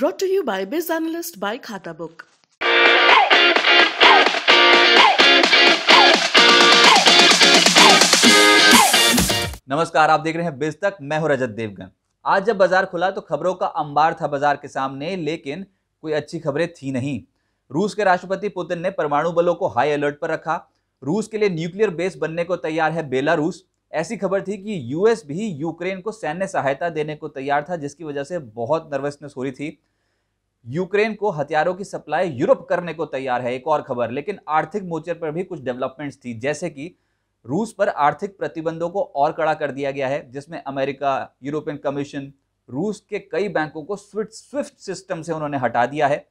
brought to you by Biz Analyst by Khata Book. नमस्कार आप देख रहे हैं बिज तक मैं हूं रजत देवगन आज जब बाजार खुला तो खबरों का अंबार था बाजार के सामने लेकिन कोई अच्छी खबरें थी नहीं रूस के राष्ट्रपति पुतिन ने परमाणु बलों को हाई अलर्ट पर रखा रूस के लिए न्यूक्लियर बेस बनने को तैयार है बेलारूस ऐसी खबर थी कि यूएस भी यूक्रेन को सैन्य सहायता देने को तैयार था जिसकी वजह से बहुत नर्वसनेस हो रही थी यूक्रेन को हथियारों की सप्लाई यूरोप करने को तैयार है एक और खबर लेकिन आर्थिक मोर्चे पर भी कुछ डेवलपमेंट्स थी जैसे कि रूस पर आर्थिक प्रतिबंधों को और कड़ा कर दिया गया है जिसमें अमेरिका यूरोपियन कमीशन रूस के कई बैंकों को स्विफ्ट स्विफ्ट सिस्टम से उन्होंने हटा दिया है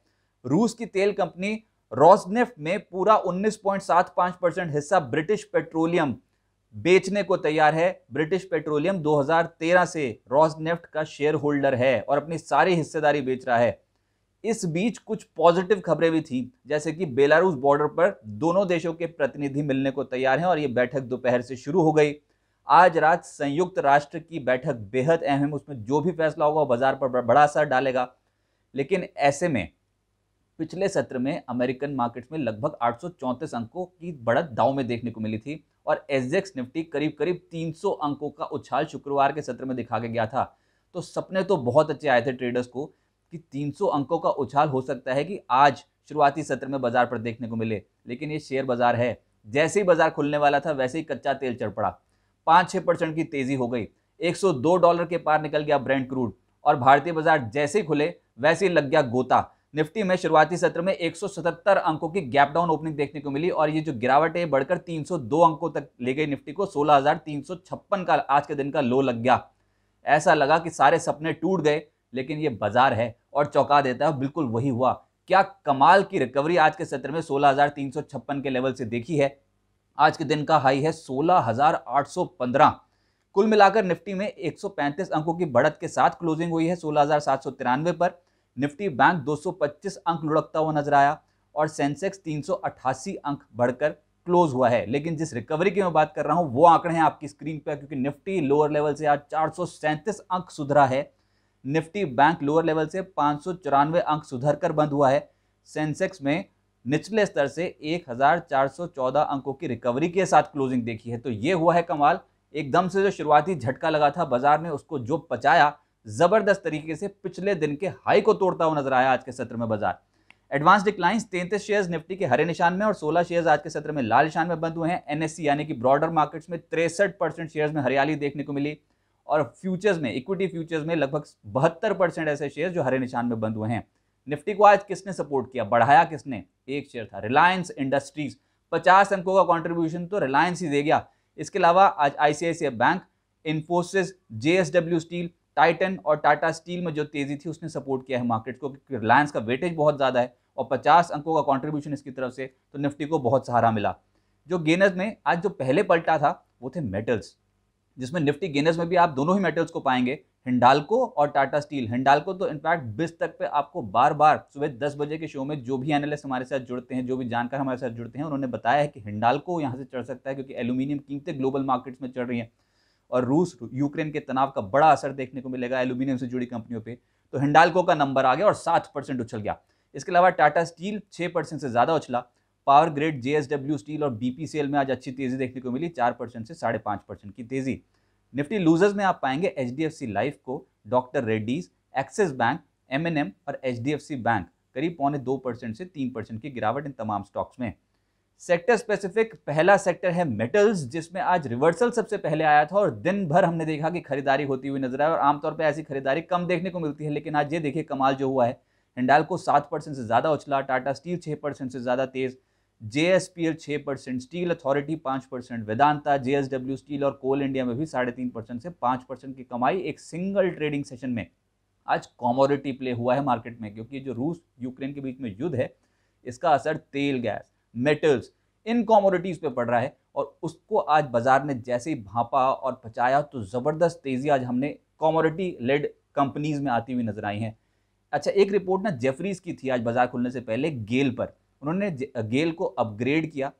रूस की तेल कंपनी रॉसनेफ्ट में पूरा 19.75 परसेंट हिस्सा ब्रिटिश पेट्रोलियम बेचने को तैयार है ब्रिटिश पेट्रोलियम 2013 से रॉस नेफ्ट का शेयर होल्डर है और अपनी सारी हिस्सेदारी बेच रहा है इस बीच कुछ पॉजिटिव खबरें भी थी जैसे कि बेलारूस बॉर्डर पर दोनों देशों के प्रतिनिधि मिलने को तैयार हैं और ये बैठक दोपहर से शुरू हो गई आज रात संयुक्त राष्ट्र की बैठक बेहद अहम है उसमें जो भी फैसला होगा बाजार पर बड़ा असर डालेगा लेकिन ऐसे में पिछले सत्र में अमेरिकन मार्केट्स में लगभग आठ अंकों की बढ़त दाव में देखने को मिली थी और एसजेक्स निफ्टी करीब करीब 300 अंकों का उछाल शुक्रवार के सत्र में दिखा के गया था तो सपने तो बहुत अच्छे आए थे ट्रेडर्स को कि 300 अंकों का उछाल हो सकता है कि आज शुरुआती सत्र में बाजार पर देखने को मिले लेकिन ये शेयर बाजार है जैसे ही बाजार खुलने वाला था वैसे ही कच्चा तेल चढ़ पड़ा पाँच छः परसेंट की तेजी हो गई एक डॉलर के पार निकल गया ब्रैंड क्रूड और भारतीय बाजार जैसे ही खुले वैसे ही लग गया गोता निफ्टी में शुरुआती सत्र में 177 अंकों की गैप डाउन ओपनिंग देखने को मिली और ये जो गिरावट है बढ़कर 302 अंकों तक ले गई निफ्टी को 16,356 का आज के दिन का लो लग गया ऐसा लगा कि सारे सपने टूट गए लेकिन ये बाजार है और चौंका देता है बिल्कुल वही हुआ क्या कमाल की रिकवरी आज के सत्र में सोलह के लेवल से देखी है आज के दिन का हाई है 16,815 कुल मिलाकर निफ्टी में 135 अंकों की बढ़त के साथ क्लोजिंग हुई है सोलह पर निफ्टी बैंक 225 अंक लुढ़कता हुआ नजर आया और सेंसेक्स 388 अंक बढ़कर क्लोज हुआ है लेकिन जिस रिकवरी की मैं बात कर रहा हूँ वो आंकड़े हैं आपकी स्क्रीन पर क्योंकि निफ्टी लोअर लेवल से आज चार अंक सुधरा है निफ्टी बैंक लोअर लेवल से पाँच अंक सुधर कर बंद हुआ है सेंसेक्स में निचले स्तर से 1414 अंकों की रिकवरी के साथ क्लोजिंग देखी है तो ये हुआ है कमाल एकदम से जो शुरुआती झटका लगा था बाजार ने उसको जो पचाया जबरदस्त तरीके से पिछले दिन के हाई को तोड़ता हुआ नजर आया आज के सत्र में बाजार एडवांस डिक्लाइंस तैंतीस शेयर्स निफ्टी के हरे निशान में और 16 शेयर्स आज के सत्र में लाल निशान में बंद हुए हैं एनएससी e यानी कि ब्रॉडर मार्केट्स में तिरसठ परसेंट शेयर्स में हरियाली देखने को मिली और फ्यूचर्स में इक्विटी फ्यूचर्स में लगभग बहत्तर परसेंट ऐसे शेयर जो हरे निशान में बंद हुए हैं निफ्टी को आज किसने सपोर्ट किया बढ़ाया किसने एक शेयर था रिलायंस इंडस्ट्रीज पचास अंकों का कॉन्ट्रीब्यूशन तो रिलायंस ही दे गया इसके अलावा आज ICICI Bank Infosys JSW Steel Titan और टाटा स्टील में जो तेज़ी थी उसने सपोर्ट किया है मार्केट को क्योंकि रिलायंस का वेटेज बहुत ज़्यादा है और 50 अंकों का कंट्रीब्यूशन इसकी तरफ से तो निफ्टी को बहुत सहारा मिला जो गेनर्स में आज जो पहले पलटा था वो थे मेटल्स जिसमें निफ्टी गेनर्स में भी आप दोनों ही मेटल्स को पाएंगे हिंडालको और टाटा स्टील हिंडालको तो इनफैक्ट बिस तक पे आपको बार बार सुबह दस बजे के शो में जो भी एनालिस्ट हमारे साथ जुड़ते हैं जो भी जानकार हमारे साथ जुड़ते हैं उन्होंने बताया है कि हिंडालको यहाँ से चढ़ सकता है क्योंकि एल्यूमिनियम कीमतें ग्लोबल मार्केट्स में चढ़ रही हैं और रूस यूक्रेन के तनाव का बड़ा असर देखने को मिलेगा एल्यूमिनियम से जुड़ी कंपनियों पर तो हिंडालको का नंबर आ गया और सात परसेंट उछल गया इसके अलावा टाटा स्टील छः परसेंट से ज़्यादा उछला पावर ग्रेड जेएसडब्ल्यू स्टील और बीपीसीएल में आज अच्छी तेज़ी देखने को मिली चार परसेंट से साढ़े पांच परसेंट की तेज़ी निफ्टी लूजर्स में आप पाएंगे H D F C Life को doctor Reddy's Axis Bank M N M और H D F C Bank करीब पौने दो परसेंट से तीन परसेंट की गिरावट इन तमाम स्टॉक्स में सेक्टर स्पेसिफिक पहला सेक्टर है मेटल्स जिसमें आज रिवर्सल सबसे पहले आया था और दिन भर हमने देखा कि खरीदारी होती हुई नजर आए और आमतौर पर ऐसी खरीदारी कम देखने को मिलती है लेकिन आज ये देखिए कमाल जो हुआ है हिंडाल को सात परसेंट से ज़्यादा उछला टाटा स्टील छः परसेंट से ज़्यादा तेज़ जे एस पी एल छः परसेंट स्टील अथॉरिटी पाँच percent Vedanta J S W Steel और कोल इंडिया में भी साढ़े तीन परसेंट से पाँच परसेंट की कमाई एक सिंगल ट्रेडिंग सेशन में आज कॉमोडिटी प्ले हुआ है मार्केट में क्योंकि जो रूस यूक्रेन के बीच में युद्ध है इसका असर तेल गैस मेटल्स इन कॉमोडिटीज़ पे पड़ रहा है और उसको आज बाज़ार ने जैसे ही भापा और पचाया तो ज़बरदस्त तेज़ी आज हमने कॉमोडिटी लेड कंपनीज़ में आती हुई नज़र आई हैं अच्छा एक रिपोर्ट ना जेफरीज की थी आज बाज़ार खुलने से पहले गेल पर उन्होंने गेल को अपग्रेड किया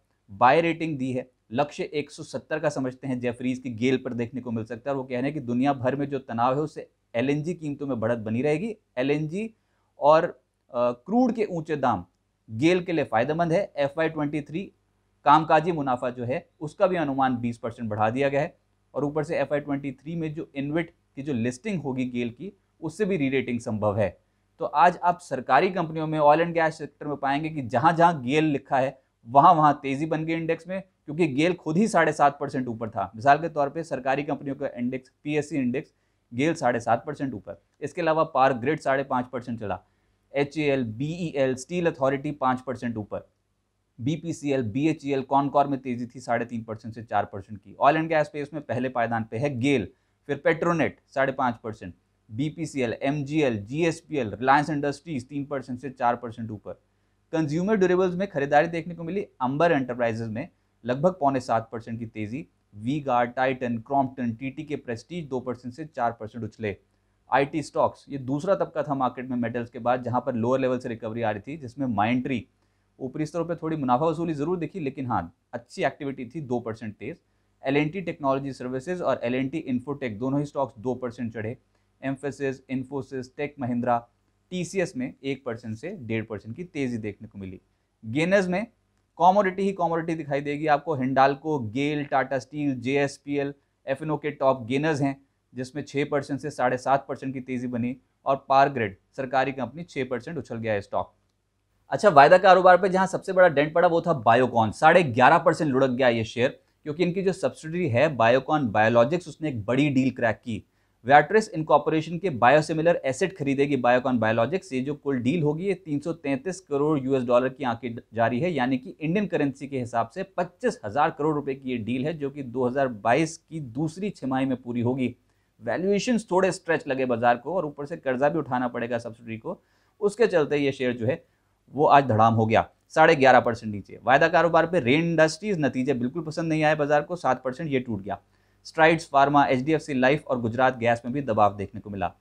बाय रेटिंग दी है लक्ष्य 170 का समझते हैं जेफरीज की गेल पर देखने को मिल सकता है और वो कह रहे हैं कि दुनिया भर में जो तनाव है उससे एल कीमतों में बढ़त बनी रहेगी एल और क्रूड के ऊंचे दाम गेल के लिए फ़ायदेमंद है एफ वाई ट्वेंटी थ्री कामकाजी मुनाफा जो है उसका भी अनुमान बीस परसेंट बढ़ा दिया गया है और ऊपर से एफ आई ट्वेंटी थ्री में जो इन्विट की जो लिस्टिंग होगी गेल की उससे भी री रेटिंग संभव है तो आज आप सरकारी कंपनियों में ऑयल एंड गैस सेक्टर में पाएंगे कि जहाँ जहाँ गेल लिखा है वहाँ वहाँ तेज़ी बन गई इंडेक्स में क्योंकि गेल खुद ही साढ़े सात परसेंट ऊपर था मिसाल के तौर पे सरकारी कंपनियों का इंडेक्स पीएससी इंडेक्स गेल साढ़े सात परसेंट ऊपर इसके अलावा पार ग्रिड साढ़े पाँच परसेंट चला H A L B E L Steel Authority पाँच परसेंट ऊपर B P C L B H E L Concor में तेजी थी साढ़े तीन परसेंट से चार परसेंट की ऑयल एंड गैस पे इसमें पहले पायदान पे है गेल फिर पेट्रोनेट साढ़े पाँच percent B P C L M G L G S P L Reliance Industries तीन परसेंट से चार परसेंट ऊपर कंज्यूमर ड्यूरेबल्स में खरीदारी देखने को मिली अंबर एंटरप्राइजेज में लगभग पौने सात परसेंट की तेजी V Guard Titan Crompton T T K Prestige दो परसेंट से चार परसेंट उछले आईटी स्टॉक्स ये दूसरा तबका था मार्केट में मेटल्स के बाद जहाँ पर लोअर लेवल से रिकवरी आ रही थी जिसमें माइंट्री ऊपरी स्तरों पर थोड़ी मुनाफा वसूली जरूर दिखी लेकिन हाँ अच्छी एक्टिविटी थी दो परसेंट तेज़ एल टेक्नोलॉजी सर्विसेज और एल एन इन्फोटेक दोनों ही स्टॉक्स दो परसेंट चढ़े Mphasis Infosys Tech Mahindra T में एक परसेंट से डेढ़ परसेंट की तेज़ी देखने को मिली गेनर्स में कॉमोडिटी ही कॉमोडिटी दिखाई देगी आपको Hindalco GAIL Tata Steel J S P L F N O के टॉप गेनर्स हैं जिसमें छः परसेंट से साढ़े सात परसेंट की तेज़ी बनी और पार ग्रेड सरकारी कंपनी छः परसेंट उछल गया है स्टॉक अच्छा वायदा कारोबार पर जहाँ सबसे बड़ा डेंट पड़ा वो था बायोकॉन साढ़े ग्यारह परसेंट लुढ़क गया ये शेयर क्योंकि इनकी जो सब्सिडी है बायोकॉन बायोलॉजिक्स उसने एक बड़ी डील क्रैक की वैट्रिस इनकॉपोरेशन के बायोसिमिलर एसेट खरीदेगी बायोकॉन बायोलॉजिक्स ये जो कुल डील होगी ये 333 करोड़ यूएस डॉलर की आंकी जारी है यानी कि इंडियन करेंसी के हिसाब से पच्चीस हज़ार करोड़ रुपए की ये डील है जो कि 2022 की दूसरी छमाही में पूरी होगी वैल्यूएशन थोड़े स्ट्रेच लगे बाजार को और ऊपर से कर्जा भी उठाना पड़ेगा सब्सिडी को उसके चलते ये शेयर जो है वो आज धड़ाम हो गया साढ़े ग्यारह परसेंट नीचे वायदा कारोबार पे रेन इंडस्ट्रीज नतीजे बिल्कुल पसंद नहीं आए बाजार को सात परसेंट ये टूट गया स्ट्राइड्स फार्मा एच लाइफ और गुजरात गैस में भी दबाव देखने को मिला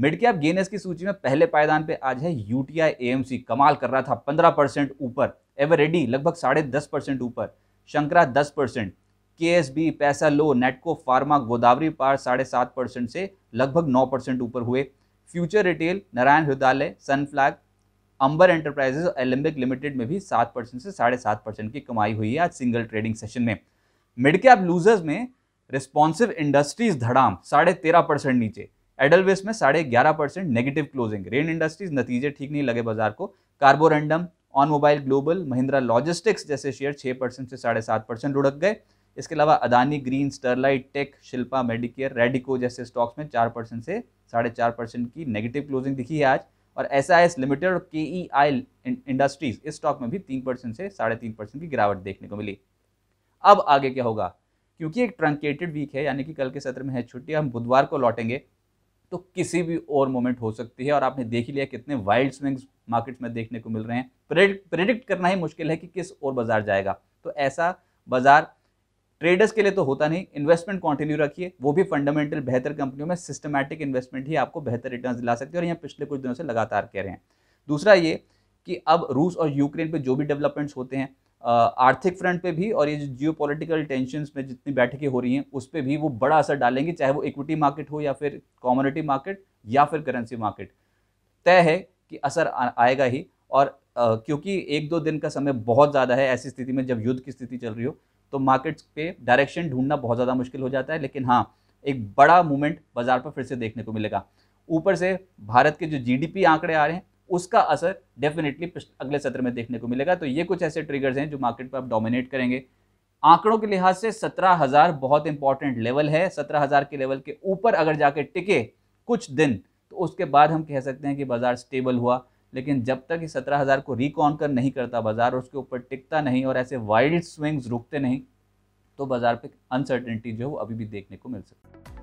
मिड कैप गेनर्स की सूची में पहले पायदान पे आज है यू टी कमाल कर रहा था पंद्रह परसेंट ऊपर एवरेडी लगभग साढ़े दस परसेंट ऊपर शंकरा दस परसेंट के पैसा लो नेटको फार्मा गोदावरी पार साढ़े सात परसेंट से लगभग नौ परसेंट ऊपर हुए Future Retail Narayana Hrudayalaya Sunflag Amber Enterprises और लिमिटेड में भी सात परसेंट से साढ़े सात परसेंट की कमाई हुई है आज सिंगल ट्रेडिंग सेशन में मिड कैप लूजर्स में रिस्पॉन्सिव इंडस्ट्रीज धड़ाम साढ़े तेरह परसेंट नीचे एडलवेस में साढ़े ग्यारह percent negative closing Rain Industries नतीजे ठीक नहीं लगे बाजार को Carborundum OnMobile Global Mahindra Logistics जैसे शेयर छः परसेंट से साढ़े सात परसेंट लुढ़क गए इसके अलावा Adani Green Sterlite Tech Shilpa Medicare Radico जैसे स्टॉक्स में चार परसेंट से साढ़े चार परसेंट की नेगेटिव क्लोजिंग दिखी है आज और एस आई एस लिमिटेड और के ई आई इंडस्ट्रीज इस स्टॉक में भी तीन परसेंट से साढ़े तीन परसेंट की गिरावट देखने को मिली अब आगे क्या होगा क्योंकि एक ट्रंकेटेड वीक है यानी कि कल के सत्र में है छुट्टी हम बुधवार को लौटेंगे तो किसी भी और मोमेंट हो सकती है और आपने देख ही लिया कितने वाइल्ड स्विंग्स मार्केट्स में देखने को मिल रहे हैं प्रेडिक्ट करना ही मुश्किल है कि किस और बाजार जाएगा तो ऐसा बाजार ट्रेडर्स के लिए तो होता नहीं इन्वेस्टमेंट कंटिन्यू रखिए वो भी फंडामेंटल बेहतर कंपनियों में सिस्टमैटिक इन्वेस्टमेंट ही आपको बेहतर रिटर्न दिला सकती है और यहाँ पिछले कुछ दिनों से लगातार कह रहे हैं दूसरा ये कि अब रूस और यूक्रेन पर जो भी डेवलपमेंट्स होते हैं आर्थिक फ्रंट पे भी और ये जियो पोलिटिकल टेंशन में जितनी बैठकें हो रही हैं उस पर भी वो बड़ा असर डालेंगे चाहे वो इक्विटी मार्केट हो या फिर कॉमोडिटी मार्केट या फिर करेंसी मार्केट तय है कि असर आएगा ही और क्योंकि एक दो दिन का समय बहुत ज़्यादा है ऐसी स्थिति में जब युद्ध की स्थिति चल रही हो तो मार्केट्स पे डायरेक्शन ढूंढना बहुत ज़्यादा मुश्किल हो जाता है लेकिन हाँ एक बड़ा मूवमेंट बाजार पर फिर से देखने को मिलेगा ऊपर से भारत के जो जीडीपी आंकड़े आ रहे हैं उसका असर डेफिनेटली अगले सत्र में देखने को मिलेगा तो ये कुछ ऐसे ट्रिगर्स हैं जो मार्केट पर आप डोमिनेट करेंगे आंकड़ों के लिहाज से सत्रह हज़ार बहुत इंपॉर्टेंट लेवल है सत्रह हज़ार के लेवल के ऊपर अगर जाके टिके कुछ दिन तो उसके बाद हम कह सकते हैं कि बाज़ार स्टेबल हुआ लेकिन जब तक ये सत्रह हज़ार को रिकॉन्कर नहीं करता बाज़ार उसके ऊपर टिकता नहीं और ऐसे वाइल्ड स्विंग्स रुकते नहीं तो बाज़ार पे अनसर्टेनिटी जो है वो अभी भी देखने को मिल सकती है